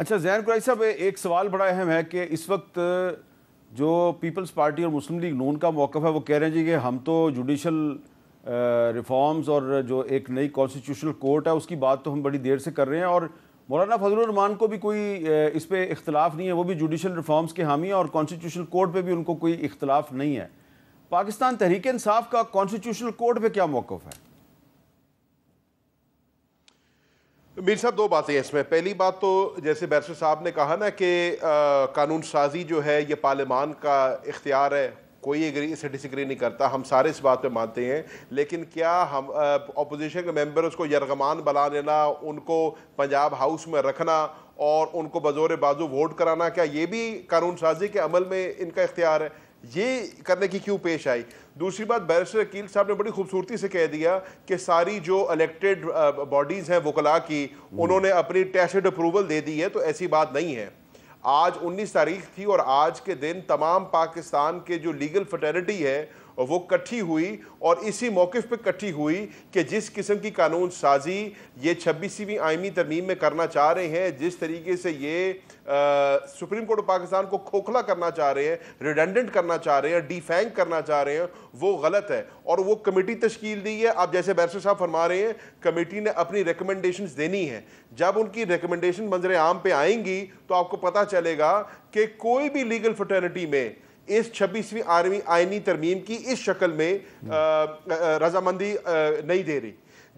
अच्छा जैन कुराई साहब एक सवाल बड़ा अहम है कि इस वक्त जो पीपल्स पार्टी और मुस्लिम लीग नून का मौक़ है वो कह रहे हैं जी कि हम तो जुडिशल रिफॉर्म्स और जो एक नई कॉन्स्टिट्यूशनल कोर्ट है उसकी बात तो हम बड़ी देर से कर रहे हैं और मौलाना फजलरहमान को भी कोई इस पर इख्तलाफ नहीं है वो भी जुडिशल रिफॉर्म्स के हामी हैं और कॉन्स्टिट्यूशनल कोर्ट पर भी उनको कोई इख्तलाफ नहीं है पाकिस्तान तहरीक इंसाफ का कॉन्स्टिट्यूशनल कोर्ट पर क्या मौक़ है मीर साहब दो बातें हैं इसमें पहली बात तो जैसे बैरसर साहब ने कहा ना कि कानून साजी जो है ये पार्लियामान का इख्तियार है कोई एग्री इसे डिसग्री नहीं करता हम सारे इस बात पे मानते हैं लेकिन क्या हम अपोजिशन के मेंबर्स को यरगमान बना लेना उनको पंजाब हाउस में रखना और उनको बजोर बाजू वोट कराना क्या ये भी कानून साजी के अमल में इनका इख्तियार है ये करने की क्यों पेश आई दूसरी बात बैरिस्टर अकील साहब ने बड़ी खूबसूरती से कह दिया कि सारी जो इलेक्टेड बॉडीज़ uh, हैं वकला की हम्म। उन्होंने अपनी टेस्ट अप्रूवल दे दी है तो ऐसी बात नहीं है आज 19 तारीख थी और आज के दिन तमाम पाकिस्तान के जो लीगल फटर्निटी है वो कट्ठी हुई और इसी मौक़ पर इकट्ठी हुई कि जिस किस्म की कानून साजी ये छब्बीसवीं आयमी तरमीम में करना चाह रहे हैं जिस तरीके से ये आ, सुप्रीम कोर्ट ऑफ पाकिस्तान को खोखला करना चाह रहे हैं रिडेंडेंट करना चाह रहे हैं डिफेंग करना चाह रहे हैं वो गलत है और वो कमेटी तश्कील दी है आप जैसे बैरसर साहब फरमा रहे हैं कमेटी ने अपनी रिकमेंडेशन देनी है जब उनकी रिकमेंडेशन मंजर आम पे आएंगी तो आपको पता चलेगा कि कोई भी लीगल फटर्निटी में इस छब्बीसवीं आर्मी आइनी तरमीम की इस शक्ल में हम्म। रजामंदी नहीं दे रही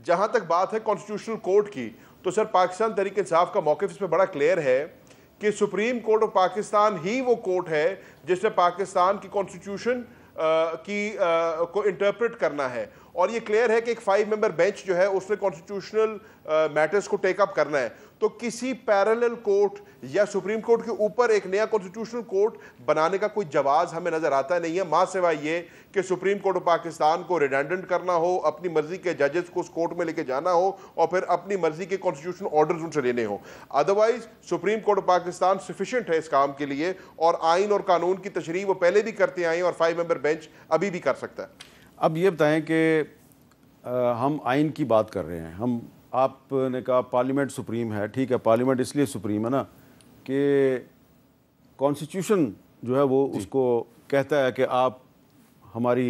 जहाँ तक बात है कॉन्स्टिट्यूशनल कोर्ट की तो सर पाकिस्तान तरीके इंसाफ का मौक़ इसमें बड़ा क्लियर है कि सुप्रीम कोर्ट ऑफ पाकिस्तान ही वो कोर्ट है जिसने पाकिस्तान की कॉन्स्टिट्यूशन की आ, को इंटरप्रेट करना है और ये क्लियर है कि एक फाइव मेंबर बेंच जो है उसने कॉन्स्टिट्यूशनल मैटर्स uh, को टेकअप करना है तो किसी पैरेलल कोर्ट या सुप्रीम कोर्ट के ऊपर एक नया कॉन्स्टिट्यूशनल कोर्ट बनाने का कोई जवाब हमें नज़र आता नहीं है मां सेवा ये कि सुप्रीम कोर्ट ऑफ पाकिस्तान को रिडेंडेंट करना हो अपनी मर्जी के जजेस को उस कोर्ट में लेके जाना हो और फिर अपनी मर्जी के कॉन्स्टिट्यूशनल ऑर्डर उनसे लेने हो otherwise Supreme Court of Pakistan sufficient है इस काम के लिए और आइन और कानून की तशरी वो पहले भी करते आए और फाइव मेंबर बेंच अभी भी कर सकता है अब ये बताएं कि हम आइन की बात कर रहे हैं हम आपने कहा पार्लियामेंट सुप्रीम है ठीक है पार्लियामेंट इसलिए सुप्रीम है ना कि कॉन्स्टिट्यूशन जो है वो उसको कहता है कि आप हमारी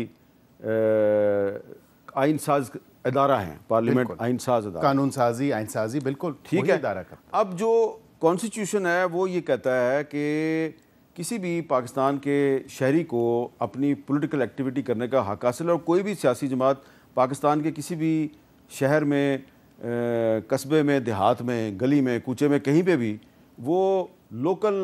आइन साज अदारा हैं पार्लियामेंट आइन साज अदारा कानून साजी आइन साजी बिल्कुल ठीक है अदारा का अब जो कॉन्स्टिट्यूशन है वो ये कहता है कि किसी भी पाकिस्तान के शहरी को अपनी पॉलिटिकल एक्टिविटी करने का हक हासिल और कोई भी सियासी जमात पाकिस्तान के किसी भी शहर में कस्बे में देहात में गली में कूचे में कहीं पे भी वो लोकल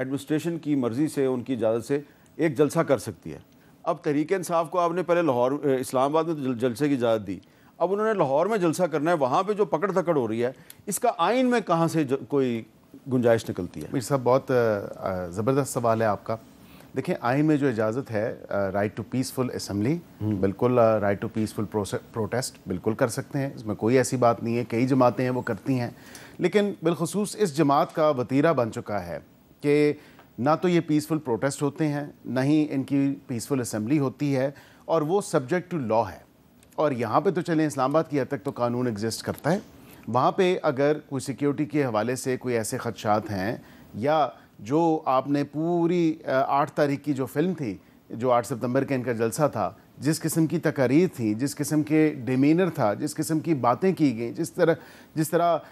एडमिनिस्ट्रेशन की मर्ज़ी से उनकी इजाज़त से एक जलसा कर सकती है अब तहरीक इंसाफ को आपने पहले लाहौर इस्लामाबाद में तो जलसे की इजाज़त दी अब उन्होंने लाहौर में जलसा करना है वहाँ पे जो पकड़ थकड़ हो रही है इसका आइन में कहाँ से कोई गुंजाइश निकलती है मीर साहब बहुत ज़बरदस्त सवाल है आपका देखिए आइन में जो इजाज़त है राइट टू पीसफुल असम्बली बिल्कुल राइट टू पीसफुल प्रोटेस्ट बिल्कुल कर सकते हैं इसमें कोई ऐसी बात नहीं है कई जमातें हैं वो करती हैं लेकिन बिलखसूस इस जमात का वतीरा बन चुका है कि ना तो ये पीसफुल प्रोटेस्ट होते हैं ना ही इनकी पीसफुल असम्बली होती है और वो सब्जेक्ट टू लॉ है और यहाँ पे तो चलें इस्लामाबाद की हद तक तो कानून एग्जिस्ट करता है वहाँ पे अगर कोई सिक्योरिटी के हवाले से कोई ऐसे खदशात हैं या जो आपने पूरी आठ तारीख की जो फिल्म थी जो आठ सितंबर के इनका जलसा था जिस किस्म की तकरीर थी जिस किस्म के डिमीनर था जिस किस्म की बातें की गई जिस तरह जिस तरह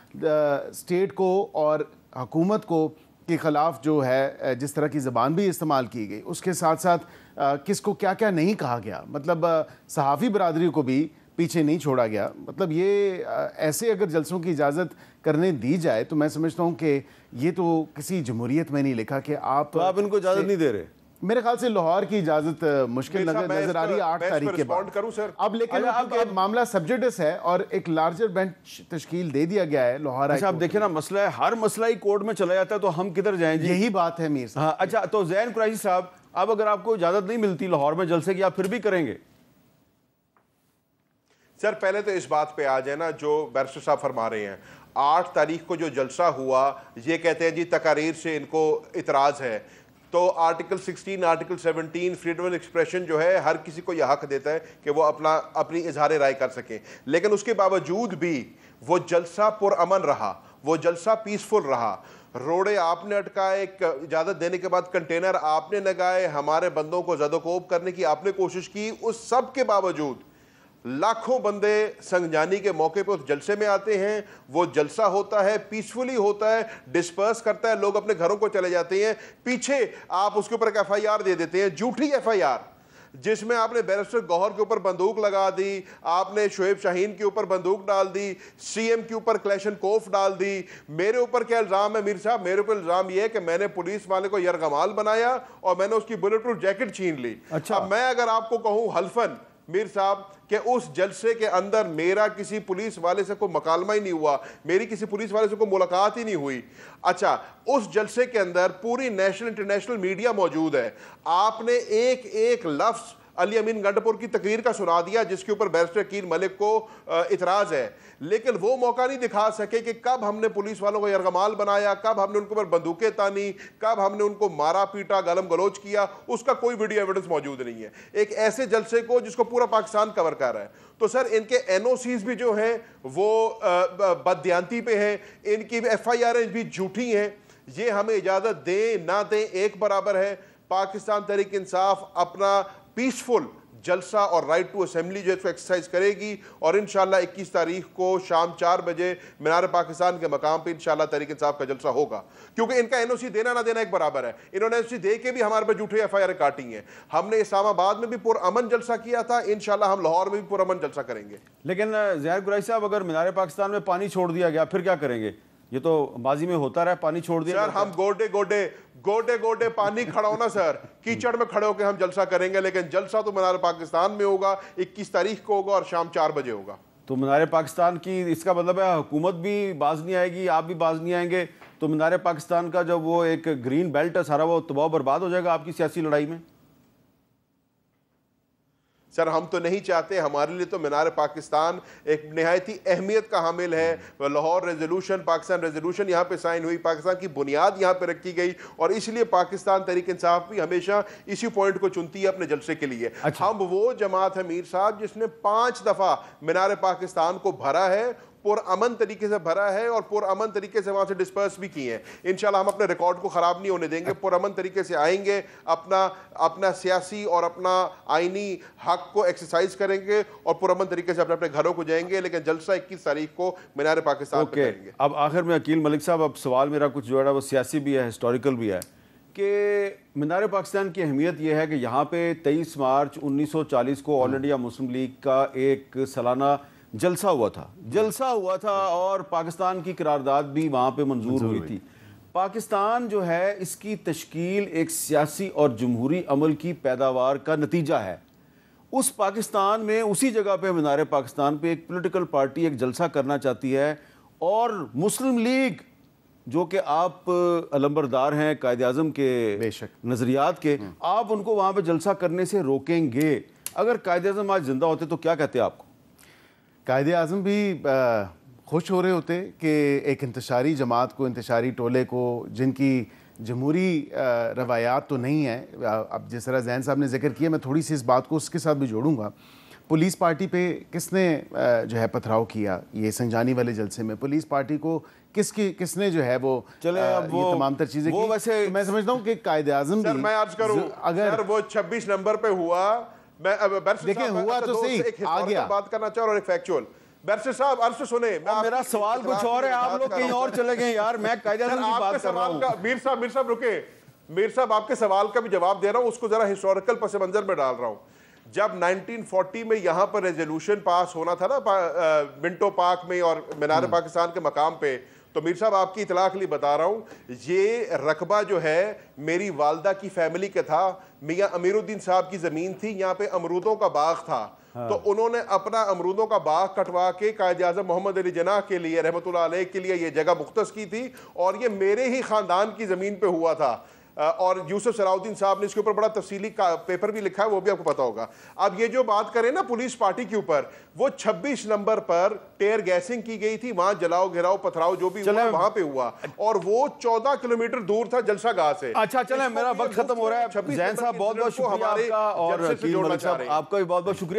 स्टेट को और हकूमत को के ख़िलाफ़ जो है जिस तरह की ज़बान भी इस्तेमाल की गई उसके साथ साथ किसको क्या क्या नहीं कहा गया मतलब सहाफ़ी बरदरी को भी पीछे नहीं छोड़ा गया मतलब ये ऐसे अगर जलसों की इजाज़त करने दी जाए तो मैं समझता हूँ कि ये तो किसी जमहूरियत में नहीं लिखा कि आप तो आप इनको इजाज़त नहीं दे रहे मेरे ख्याल से लाहौर की इजाजत मुश्किल नजर आ रही है आठ तारीख के बाद अब लेकिन अब मामला सब्जेक्टस है और एक लार्जर बेंच तश्कील दे दिया गया है लाहौर अच्छा आप देखिए ना मसला है हर मसला ही कोर्ट में चला जाता है तो हम किधर जाएं यही बात है मीर साहब हाँ, अच्छा तो जैन कुरैशी साहब अब अगर आपको इजाजत नहीं मिलती लाहौर में जलसे की आप फिर भी करेंगे सर पहले तो इस बात पे आ जाए ना जो बैरिस्टर साहब फरमा रहे हैं आठ तारीख को जो जलसा हुआ ये कहते हैं जी तकारीर से इनको इतराज़ है तो article 16, article 17, freedom of expression जो है हर किसी को यह हक देता है कि वो अपना अपनी इजहार राय कर सकें लेकिन उसके बावजूद भी वो जलसा पुरअमन रहा वो जलसा पीसफुल रहा रोड़े आपने अटकाए इजाज़त देने के बाद कंटेनर आपने लगाए हमारे बंदों को जदोकोब करने की आपने कोशिश की उस सब के बावजूद लाखों बंदे संगजानी के मौके पर उस जलसे में आते हैं वो जलसा होता है पीसफुली होता है डिस्पर्स करता है लोग अपने घरों को चले जाते हैं पीछे आप उसके ऊपर एक एफ दे देते हैं झूठी एफ जिसमें आपने बैरिस्टर गौहर के ऊपर बंदूक लगा दी आपने शुएब शाहीन के ऊपर बंदूक डाल दी सीएम के ऊपर क्लेशन कोफ डाल दी मेरे ऊपर क्या इल्ज़ाम है मीर साहब मेरे ऊपर इल्ज़ाम यह है कि मैंने पुलिस वाले को यरगमाल बनाया और मैंने उसकी बुलेट प्रूफ जैकेट छीन ली अच्छा अब मैं अगर आपको कहूँ हल्फन मीर साहब कि उस जलसे के अंदर मेरा किसी पुलिस वाले से कोई मकालमा ही नहीं हुआ मेरी किसी पुलिस वाले से कोई मुलाकात ही नहीं हुई अच्छा उस जलसे के अंदर पूरी नेशनल इंटरनेशनल मीडिया मौजूद है आपने एक एक लफ्ज़ अली अमीन गंडपुर की तकरीर का सुना दिया जिसके ऊपर बैरिस्टर कीर मलिक को इतराज़ है लेकिन वो मौका नहीं दिखा सके कि कब हमने पुलिस वालों को यरगमाल बनाया कब हमने उनके ऊपर बंदूकें तानी कब हमने उनको मारा पीटा गलम गलोच किया उसका कोई वीडियो एविडेंस मौजूद नहीं है एक ऐसे जलसे को जिसको पूरा पाकिस्तान कवर कर रहा है तो सर इनके एन भी जो हैं वो बदयांती पे हैं इनकी एफ आई भी झूठी हैं ये हमें इजाज़त दें ना दें एक बराबर है पाकिस्तान तहरीक इंसाफ अपना पीसफुल जलसा और राइट टू असेंबली जो है इसको एक्सरसाइज करेगी और इन इक्कीस तारीख को शाम चार बजे मीनार पाकिस्तान के मकाम पर इन तरीके साहब का जलसा होगा क्योंकि इनका एन ओ सी देना ना देना एक बराबर है इन्होंने एन ओ सी दे के भी हमारे पे झूठे एफ आई आर काटी है हमने इस्लामाबाद में भी पुरअमन जलसा किया था इन हम लाहौर में भी पुरअमन जलसा करेंगे लेकिन जहर गुराई साहब अगर मीनार पाकिस्तान में पानी छोड़ दिया गया फिर क्या करेंगे ये तो बाजी में होता रहा पानी छोड़ दिया सर हम गोडे गोडे गोडे गोडे पानी खड़ा होना सर कीचड़ में खड़े होकर हम जलसा करेंगे लेकिन जलसा तो मनार पाकिस्तान में होगा इक्कीस तारीख को होगा और शाम चार बजे होगा तो मीनार पाकिस्तान की इसका मतलब है हुकूमत भी बाज नहीं आएगी आप भी बाज नहीं आएंगे तो मीनार पाकिस्तान का जब वो एक ग्रीन बेल्ट है सारा वो तबाह बर्बाद हो जाएगा आपकी सियासी लड़ाई में सर हम तो नहीं चाहते हमारे लिए तो मीनार पाकिस्तान एक नहायत ही अहमियत का हामिल है लाहौर रेजोल्यूशन पाकिस्तान रेजोल्यूशन यहाँ पे साइन हुई पाकिस्तान की बुनियाद यहाँ पे रखी गई और इसलिए पाकिस्तान तरीक इंसाफ भी हमेशा इसी पॉइंट को चुनती है अपने जलसे के लिए अच्छा। हम वो जमात है मीर साहब जिसने पाँच दफ़ा मीनार पाकिस्तान को भरा है पुरअमन तरीके से भरा है और पुरअमन तरीके से वहाँ से डिस्पर्स भी किए हैं इन हम अपने रिकॉर्ड को ख़राब नहीं होने देंगे पुरअमन तरीके से आएंगे अपना अपना सियासी और अपना आइनी हक को एक्सरसाइज करेंगे और पुरमन तरीके से अपने अपने घरों को जाएंगे लेकिन जलसा इक्कीस तारीख को मीनार पाकिस्तान okay. करेंगे अब आखिर में अकील मलिक साहब अब सवाल मेरा कुछ जो है वो सियासी भी है हिस्टोरिकल भी है कि मीनार पाकिस्तान की अहमियत यह है कि यहाँ पे तेईस मार्च चालीस को ऑल इंडिया मुस्लिम लीग का एक सालाना जलसा हुआ था जलसा हुआ था और पाकिस्तान की करारदाद भी वहाँ पर मंजूर हुई थी पाकिस्तान जो है इसकी तश्कील एक सियासी और जमहूरी अमल की पैदावार का नतीजा है उस पाकिस्तान में उसी जगह पे मीनार पाकिस्तान पे एक पॉलिटिकल पार्टी एक जलसा करना चाहती है और मुस्लिम लीग जो कि आप अलंबरदार हैं कायद अजम के बेशक नज़रियात के हम्म। आप उनको वहाँ पर जलसा करने से रोकेंगे अगर कायद अजम आज ज़िंदा होते तो क्या कहते आपको कायद अजम भी खुश हो रहे होते कि एक इंतशारी जमात को इंतशारी टोले को जिनकी जमहूरी रवायात तो नहीं है अब जिस तरह जैन साहब ने जिक्र किया मैं थोड़ी सी इस बात को उसके साथ भी जोड़ूंगा पुलिस पार्टी पे किसने जो है पथराव किया ये संजानी वाले जलसे में पुलिस पार्टी को किसकी किसने जो है वो चले आ, वो, तमाम तर चीजें वो वैसे तो मैं समझता हूँ कि कायद अजम मैं आज करूँ अगर वो छब्बीस नंबर पे हुआ मैं देखिए हुआ तो सही आ गया बात करना चाह एक फैक्चुअल बैरिस्टर साहब सुने मेरा सवाल कुछ और है आप लोग कहीं और चले गए यार मैं कायदा की बात कर रहा मीर साहब मीर साहब रुके मीर साहब आपके सवाल का भी जवाब दे रहा हूँ उसको जरा हिस्टोरिकल पस मंजर में डाल रहा हूँ जब 1940 में यहाँ पर रेजोल्यूशन पास होना था ना मिंटो पार्क में और मीनार हम्म। पाकिस्तान के मकाम पे तो मीर साहब आपकी इतला के लिए बता रहा हूँ ये रकबा जो है मेरी वालदा की फैमिली का था मियाँ अमीरुद्दीन साहब की ज़मीन थी यहाँ पे अमरूदों का बाग था हाँ। तो उन्होंने अपना अमरूदों का बाग कटवा के कायद अजम मोहम्मद अली जना के लिए रहमत के लिए ये जगह मुख्त की थी और ये मेरे ही ख़ानदान की ज़मीन पर हुआ था और यूसुफ सलाउद्दीन साहब ने इसके ऊपर बड़ा तफसीली पेपर भी लिखा है वो भी आपको पता होगा अब ये जो बात करें ना पुलिस पार्टी के ऊपर वो 26 नंबर पर टेयर गैसिंग की गई थी वहां जलाओ घेराओ पथराव जो भी हुआ वहां पे हुआ और वो 14 किलोमीटर दूर था जलसा गाह से अच्छा चले मेरा वक्त खत्म हो रहा है छब्बीस साहब बहुत बहुत शुक्रिया आपका भी बहुत बहुत शुक्रिया